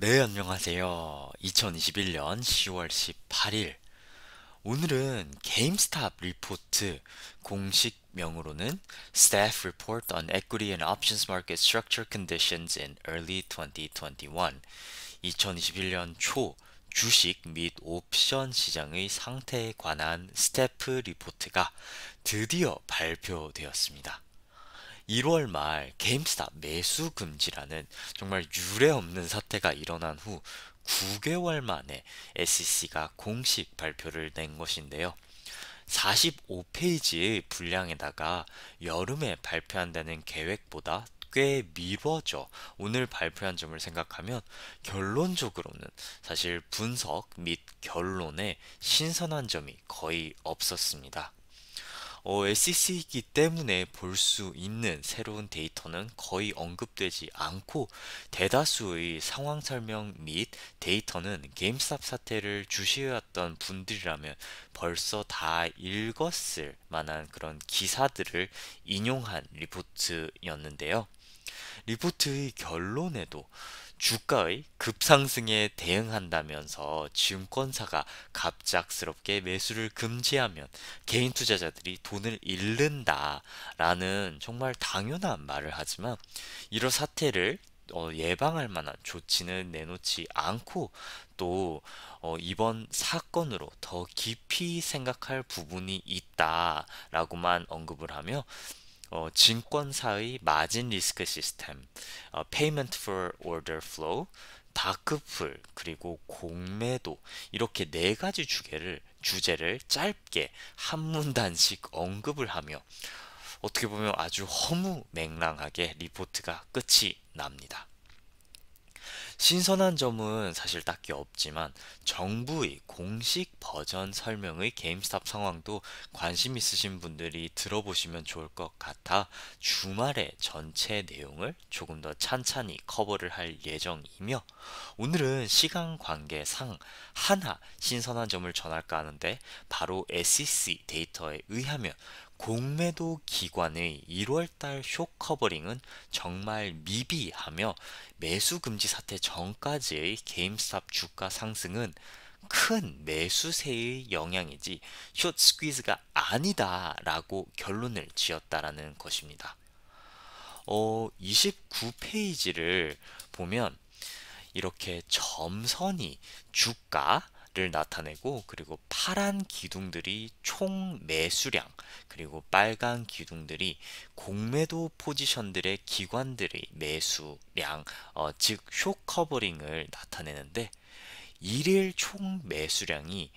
네, 안녕하세요. 2021년 10월 18일. 오늘은 게임스탑 리포트 공식명으로는 Staff Report on Equity and Options Market Structure Conditions in Early 2021. 2021년 초 주식 및 옵션 시장의 상태에 관한 스태프 리포트가 드디어 발표되었습니다. 1월 말 게임스탑 매수 금지라는 정말 유례 없는 사태가 일어난 후 9개월 만에 SEC가 공식 발표를 낸 것인데요. 45페이지의 분량에다가 여름에 발표한다는 계획보다 꽤 미뤄져 오늘 발표한 점을 생각하면 결론적으로는 사실 분석 및 결론에 신선한 점이 거의 없었습니다. 어, SEC이기 때문에 볼 수 있는 새로운 데이터는 거의 언급되지 않고 대다수의 상황 설명 및 데이터는 게임스탑 사태를 주시해왔던 분들이라면 벌써 다 읽었을 만한 그런 기사들을 인용한 리포트였는데요. 리포트의 결론에도 주가의 급상승에 대응한다면서 증권사가 갑작스럽게 매수를 금지하면 개인 투자자들이 돈을 잃는다라는 정말 당연한 말을 하지만 이런 사태를 어, 예방할 만한 조치는 내놓지 않고 또 어, 이번 사건으로 더 깊이 생각할 부분이 있다라고만 언급을 하며 어, 증권사의 마진 리스크 시스템, 어, Payment for Order Flow, 다크풀 그리고 공매도 이렇게 네 가지 주제를 주제를 짧게 한 문단씩 언급을 하며 어떻게 보면 아주 허무 맹랑하게 리포트가 끝이 납니다. 신선한 점은 사실 딱히 없지만 정부의 공식 버전 설명의 게임스탑 상황도 관심 있으신 분들이 들어보시면 좋을 것 같아 주말에 전체 내용을 조금 더 찬찬히 커버를 할 예정이며 오늘은 시간 관계상 하나 신선한 점을 전할까 하는데 바로 SEC 데이터에 의하면 공매도 기관의 1월달 쇼커버링은 정말 미비하며 매수 금지 사태 전까지의 게임스탑 주가 상승은 큰 매수세의 영향이지 숏 스퀴즈가 아니다 라고 결론을 지었다라는 것입니다. 어, 29페이지를 보면 이렇게 점선이 주가를 나타내고 그리고 파란 기둥들이 총 매수량 그리고 빨간 기둥들이 공매도 포지션들의 기관들의 매수량, 어, 즉쇼커버링을 나타내는데 일일 총 매수량이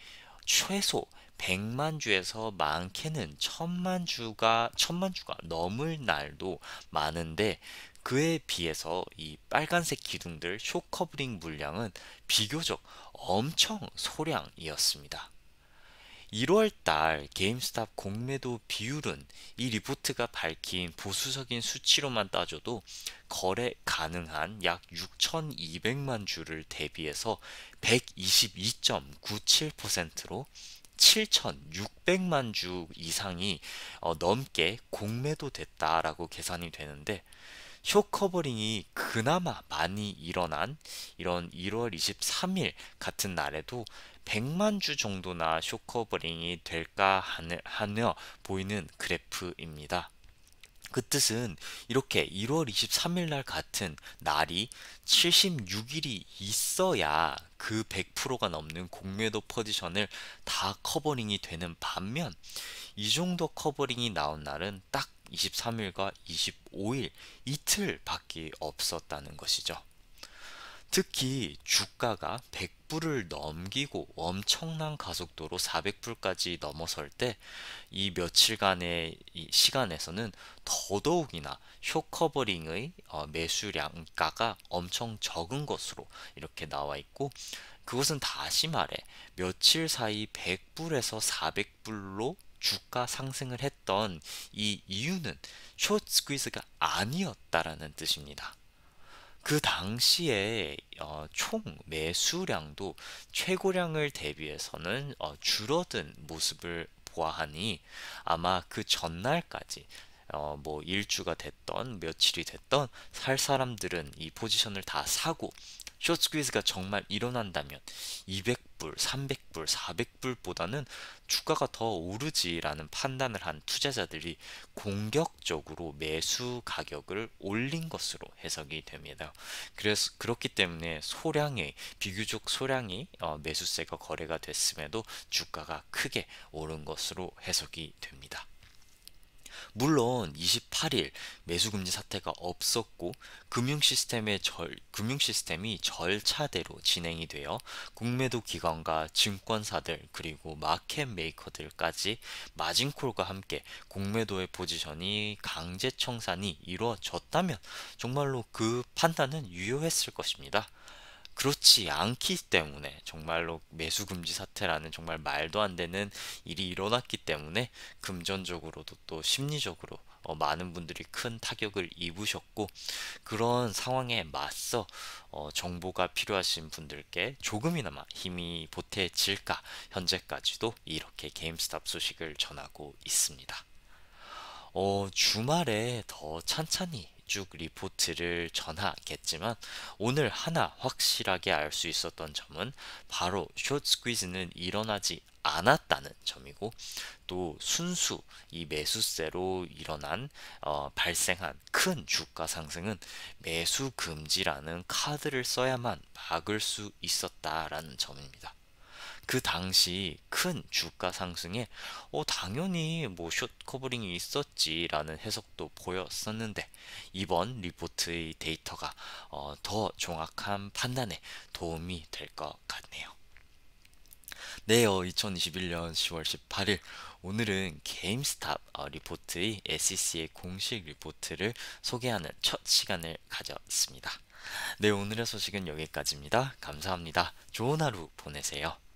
최소 100만 주에서 많게는 1000만 주가 1000만 주가 넘을 날도 많은데 그에 비해서 이 빨간색 기둥들 쇼커브링 물량은 비교적 엄청 소량이었습니다. 1월달 게임스탑 공매도 비율은 이 리포트가 밝힌 보수적인 수치로만 따져도 거래 가능한 약 6,200만 주를 대비해서 122.97%로 7,600만 주 이상이 어, 넘게 공매도 됐다라고 계산이 되는데 쇼커버링이 그나마 많이 일어난 이런 1월 23일 같은 날에도 100만 주 정도나 쇼커버링이 될까 하며 보이는 그래프입니다. 그 뜻은 이렇게 1월 23일 날 같은 날이 76일이 있어야 그 100%가 넘는 공매도 포지션을 다 커버링이 되는 반면 이 정도 커버링이 나온 날은 딱 23일과 25일 이틀밖에 없었다는 것이죠. 특히 주가가 100불을 넘기고 엄청난 가속도로 400불까지 넘어설 때 이 며칠간의 이 시간에서는 더더욱이나 쇼커버링의 어, 매수량가가 엄청 적은 것으로 이렇게 나와 있고 그것은 다시 말해 며칠 사이 100불에서 400불로 주가 상승을 했던 이 이유는 숏 스퀴즈가 아니었다라는 뜻입니다. 그 당시에 어, 총 매수량도 최고량을 대비해서는 어, 줄어든 모습을 보아하니 아마 그 전날까지 어, 뭐 일주가 됐던 며칠이 됐던 살 사람들은 이 포지션을 다 사고 숏스퀴즈가 정말 일어난다면 200불, 300불, 400불보다는 주가가 더 오르지라는 판단을 한 투자자들이 공격적으로 매수 가격을 올린 것으로 해석이 됩니다. 그래서 그렇기 때문에 소량의 비교적 소량이 어, 매수세가 거래가 됐음에도 주가가 크게 오른 것으로 해석이 됩니다. 물론 28일 매수금지 사태가 없었고 금융시스템의 절, 금융시스템이 절차대로 진행이 되어 국매도 기관과 증권사들 그리고 마켓 메이커들까지 마진콜과 함께 국매도의 포지션이 강제 청산이 이루어졌다면 정말로 그 판단은 유효했을 것입니다. 그렇지 않기 때문에 정말로 매수 금지 사태라는 정말 말도 안 되는 일이 일어났기 때문에 금전적으로도 또 심리적으로 어, 많은 분들이 큰 타격을 입으셨고 그런 상황에 맞서 어, 정보가 필요하신 분들께 조금이나마 힘이 보태질까 현재까지도 이렇게 게임스탑 소식을 전하고 있습니다. 어, 주말에 더 찬찬히 쭉 리포트를 전하겠지만 오늘 하나 확실하게 알 수 있었던 점은 바로 숏 스퀴즈는 일어나지 않았다는 점이고 또 순수 이 매수세로 일어난 어, 발생한 큰 주가 상승은 매수 금지라는 카드를 써야만 막을 수 있었다라는 점입니다. 그 당시 큰 주가 상승에 어, 당연히 뭐숏 커버링이 있었지라는 해석도 보였었는데 이번 리포트의 데이터가 어, 더 정확한 판단에 도움이 될 것 같네요. 네, 어, 2021년 10월 18일 오늘은 게임스탑 어, 리포트의 SEC의 공식 리포트를 소개하는 첫 시간을 가졌습니다. 네, 오늘의 소식은 여기까지입니다. 감사합니다. 좋은 하루 보내세요.